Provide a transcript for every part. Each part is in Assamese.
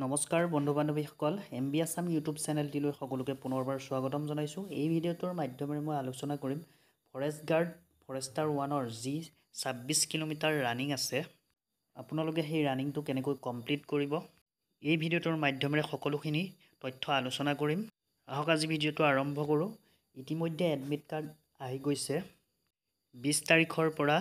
নমস্কাৰ বন্ধু বান্ধৱীসকল এম বি আছাম ইউটিউব চেনেলটিলৈ সকলোকে পুনৰবাৰ স্বাগতম জনাইছোঁ এই ভিডিঅ'টোৰ মাধ্যমেৰে মই আলোচনা কৰিম ফৰেষ্ট গাৰ্ড ফৰেষ্টাৰ ওৱানৰ যি ছাব্বিছ কিলোমিটাৰ ৰাণিং আছে আপোনালোকে সেই ৰাণিংটো কেনেকৈ কমপ্লিট কৰিব এই ভিডিঅ'টোৰ মাধ্যমেৰে সকলোখিনি তথ্য আলোচনা কৰিম আহক আজি ভিডিঅ'টো আৰম্ভ কৰোঁ ইতিমধ্যে এডমিট কাৰ্ড আহি গৈছে বিছ তাৰিখৰ পৰা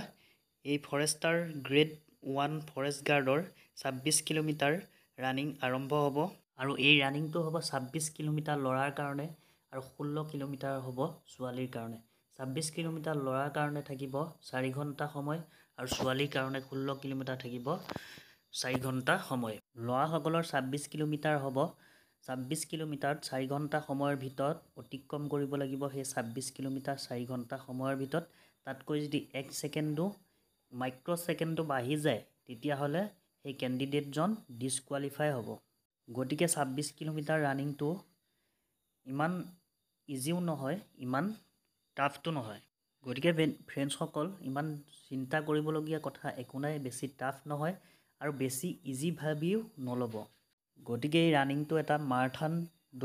এই ফৰেষ্টাৰ গ্ৰেড ওৱান ফৰেষ্ট গাৰ্ডৰ ছাব্বিছ কিলোমিটাৰ ৰানিং আৰম্ভ হ'ব আৰু এই ৰানিংটো হ'ব ছাব্বিছ কিলোমিটাৰ ল'ৰাৰ কাৰণে আৰু ষোল্ল কিলোমিটাৰ হ'ব ছোৱালীৰ কাৰণে ছাব্বিছ কিলোমিটাৰ ল'ৰাৰ কাৰণে থাকিব চাৰি ঘণ্টা সময় আৰু ছোৱালীৰ কাৰণে ষোল্ল কিলোমিটাৰ থাকিব চাৰি ঘণ্টা সময় ল'ৰাসকলৰ ছাব্বিছ কিলোমিটাৰ হ'ব ছাব্বিছ কিলোমিটাৰত চাৰি ঘণ্টা সময়ৰ ভিতৰত অতিক্ৰম কৰিব লাগিব সেই ছাব্বিছ কিলোমিটাৰ চাৰি ঘণ্টা সময়ৰ ভিতৰত তাতকৈ যদি এক ছেকেণ্ডো মাইক্ৰ ছেকেণ্ডটো বাঢ়ি যায় তেতিয়াহ'লে সেই কেণ্ডিডেটজন ডিচকুৱালিফাই হ'ব গতিকে ছাব্বিছ কিলোমিটাৰ ৰানিংটো ইমান ইজিও নহয় ইমান টাফটো নহয় গতিকে ফ্ৰেণ্ডছসকল ইমান চিন্তা কৰিবলগীয়া কথা একো নাই বেছি টাফ নহয় আৰু বেছি ইজি ভাবিও নল'ব গতিকে এই ৰানিংটো এটা মাৰাথান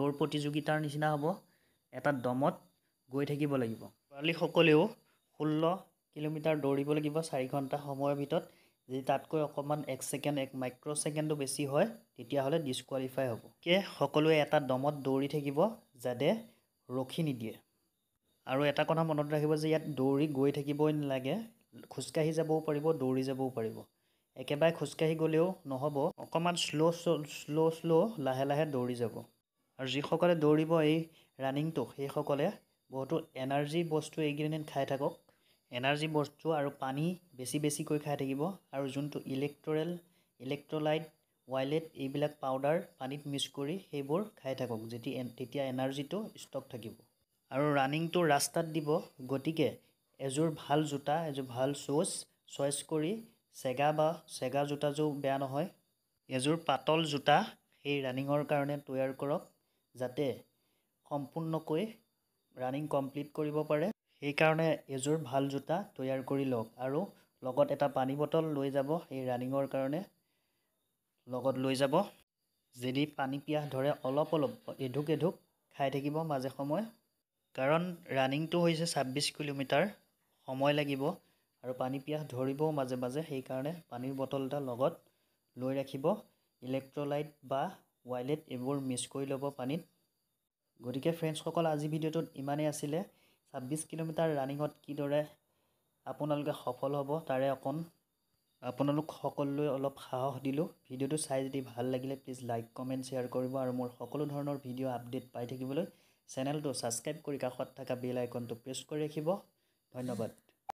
দৌৰ প্ৰতিযোগিতাৰ নিচিনা হ'ব এটা দমত গৈ থাকিব লাগিব ছোৱালীসকলেও ষোল্ল কিলোমিটাৰ দৌৰিব লাগিব চাৰি ঘণ্টা সময়ৰ ভিতৰত যদি তাতকৈ অকণমান এক ছেকেণ্ড এক মাইক্ৰ' ছেকেণ্ডো বেছি হয় তেতিয়াহ'লে ডিছকোৱালিফাই হ'ব কে সকলোৱে এটা দমত দৌৰি থাকিব যাতে ৰখি নিদিয়ে আৰু এটা কথা মনত ৰাখিব যে ইয়াত দৌৰি গৈ থাকিবই নালাগে খোজকাঢ়ি যাবও পাৰিব দৌৰি যাবও পাৰিব একেবাৰে খোজকাঢ়ি গ'লেও নহ'ব অকণমান শ্ল' শ্ল' শ্ল' লাহে লাহে দৌৰি যাব আৰু যিসকলে দৌৰিব এই ৰানিংটো সেইসকলে বহুতো এনাৰ্জি বস্তু এইকেইদিন খাই থাকক এনাৰ্জি বস্তু আৰু পানী বেছি বেছিকৈ খাই থাকিব আৰু যোনটো ইলেক্ট্ৰেল ইলেক্ট্ৰলাইট ৱাইলেট এইবিলাক পাউডাৰ পানীত মিক্স কৰি সেইবোৰ খাই থাকক যেতিয়া তেতিয়া এনাৰ্জিটো ষ্টক থাকিব আৰু ৰানিংটো ৰাস্তাত দিব গতিকে এযোৰ ভাল জোতা এযোৰ ভাল চ'চ চইচ কৰি চেগা বা চেগা জোতাযোৰ বেয়া নহয় এযোৰ পাতল জোতা সেই ৰানিঙৰ কাৰণে তৈয়াৰ কৰক যাতে সম্পূৰ্ণকৈ ৰানিং কমপ্লিট কৰিব পাৰে সেইকাৰণে এযোৰ ভাল জোতা তৈয়াৰ কৰি লওক আৰু লগত এটা পানী বটল লৈ যাব এই ৰানিঙৰ কাৰণে লগত লৈ যাব যদি পানী পিয়াহ ধৰে অলপ অলপ এঢুক এঢুক খাই থাকিব মাজে সময়ে কাৰণ ৰানিংটো হৈছে ছাব্বিছ কিলোমিটাৰ সময় লাগিব আৰু পানী পিয়াহ ধৰিবও মাজে মাজে সেইকাৰণে পানীৰ বটল এটা লগত লৈ ৰাখিব ইলেক্ট্ৰলাইট বা ৱাইলেট এইবোৰ মিক্স কৰি ল'ব পানীত গতিকে ফ্ৰেণ্ডছসকল আজি ভিডিঅ'টোত ইমানেই আছিলে ছাব্বিছ কিলোমিটাৰ ৰানিঙত কিদৰে আপোনালোকে সফল হ'ব তাৰে অকণ আপোনালোক সকলোৱে অলপ সাহস দিলোঁ ভিডিঅ'টো চাই যদি ভাল লাগিলে প্লিজ লাইক কমেণ্ট শ্বেয়াৰ কৰিব আৰু মোৰ সকলো ধৰণৰ ভিডিঅ' আপডেট পাই থাকিবলৈ চেনেলটো ছাবস্ক্ৰাইব কৰি কাষত থকা বেল আইকনটো প্ৰেছ কৰি ৰাখিব ধন্যবাদ